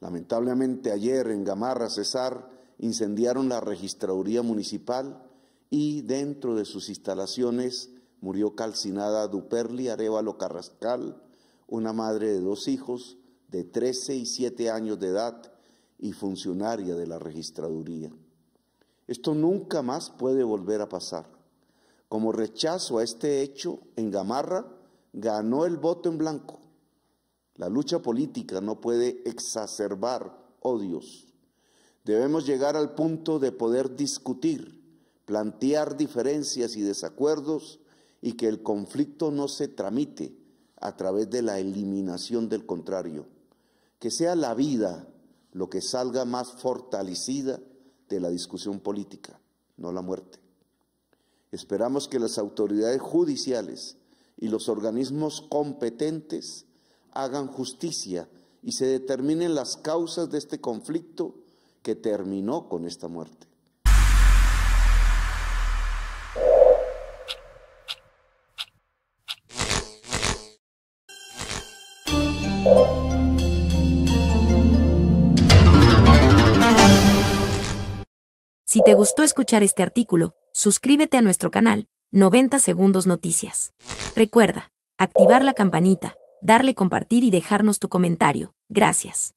Lamentablemente ayer en Gamarra, Cesar, incendiaron la registraduría municipal y dentro de sus instalaciones murió calcinada Duperli Arevalo Carrascal, una madre de dos hijos de 13 y 7 años de edad y funcionaria de la registraduría. Esto nunca más puede volver a pasar. Como rechazo a este hecho, en Gamarra ganó el voto en blanco la lucha política no puede exacerbar odios. Debemos llegar al punto de poder discutir, plantear diferencias y desacuerdos y que el conflicto no se tramite a través de la eliminación del contrario. Que sea la vida lo que salga más fortalecida de la discusión política, no la muerte. Esperamos que las autoridades judiciales y los organismos competentes hagan justicia y se determinen las causas de este conflicto que terminó con esta muerte. Si te gustó escuchar este artículo, suscríbete a nuestro canal, 90 Segundos Noticias. Recuerda, activar la campanita darle compartir y dejarnos tu comentario. Gracias.